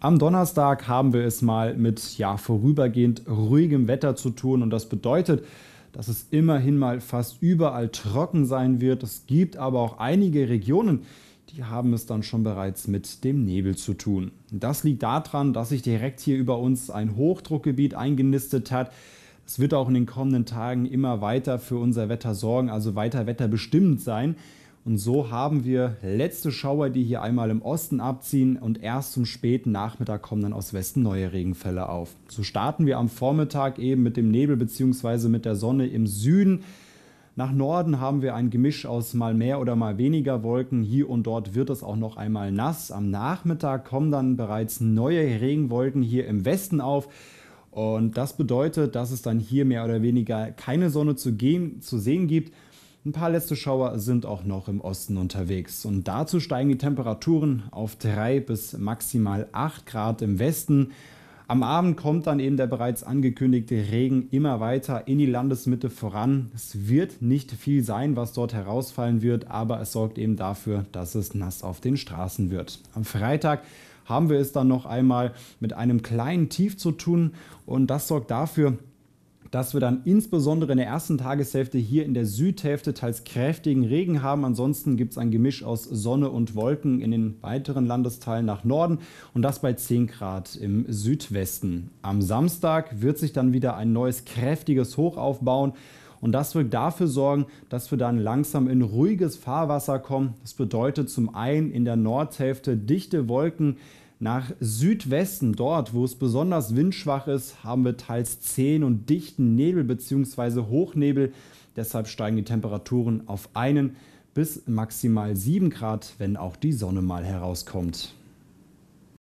Am Donnerstag haben wir es mal mit ja, vorübergehend ruhigem Wetter zu tun und das bedeutet, dass es immerhin mal fast überall trocken sein wird. Es gibt aber auch einige Regionen, die haben es dann schon bereits mit dem Nebel zu tun. Das liegt daran, dass sich direkt hier über uns ein Hochdruckgebiet eingenistet hat. Es wird auch in den kommenden Tagen immer weiter für unser Wetter sorgen, also weiter wetterbestimmend sein. Und so haben wir letzte Schauer, die hier einmal im Osten abziehen und erst zum späten Nachmittag kommen dann aus Westen neue Regenfälle auf. So starten wir am Vormittag eben mit dem Nebel bzw. mit der Sonne im Süden. Nach Norden haben wir ein Gemisch aus mal mehr oder mal weniger Wolken. Hier und dort wird es auch noch einmal nass. Am Nachmittag kommen dann bereits neue Regenwolken hier im Westen auf. Und das bedeutet, dass es dann hier mehr oder weniger keine Sonne zu, gehen, zu sehen gibt. Ein paar letzte Schauer sind auch noch im Osten unterwegs und dazu steigen die Temperaturen auf 3 bis maximal 8 Grad im Westen. Am Abend kommt dann eben der bereits angekündigte Regen immer weiter in die Landesmitte voran. Es wird nicht viel sein, was dort herausfallen wird, aber es sorgt eben dafür, dass es nass auf den Straßen wird. Am Freitag haben wir es dann noch einmal mit einem kleinen Tief zu tun und das sorgt dafür, dass wir dann insbesondere in der ersten Tageshälfte hier in der Südhälfte teils kräftigen Regen haben. Ansonsten gibt es ein Gemisch aus Sonne und Wolken in den weiteren Landesteilen nach Norden und das bei 10 Grad im Südwesten. Am Samstag wird sich dann wieder ein neues kräftiges Hoch aufbauen. Und das wird dafür sorgen, dass wir dann langsam in ruhiges Fahrwasser kommen. Das bedeutet zum einen in der Nordhälfte dichte Wolken, nach Südwesten, dort wo es besonders windschwach ist, haben wir teils zähen und dichten Nebel bzw. Hochnebel. Deshalb steigen die Temperaturen auf einen bis maximal 7 Grad, wenn auch die Sonne mal herauskommt.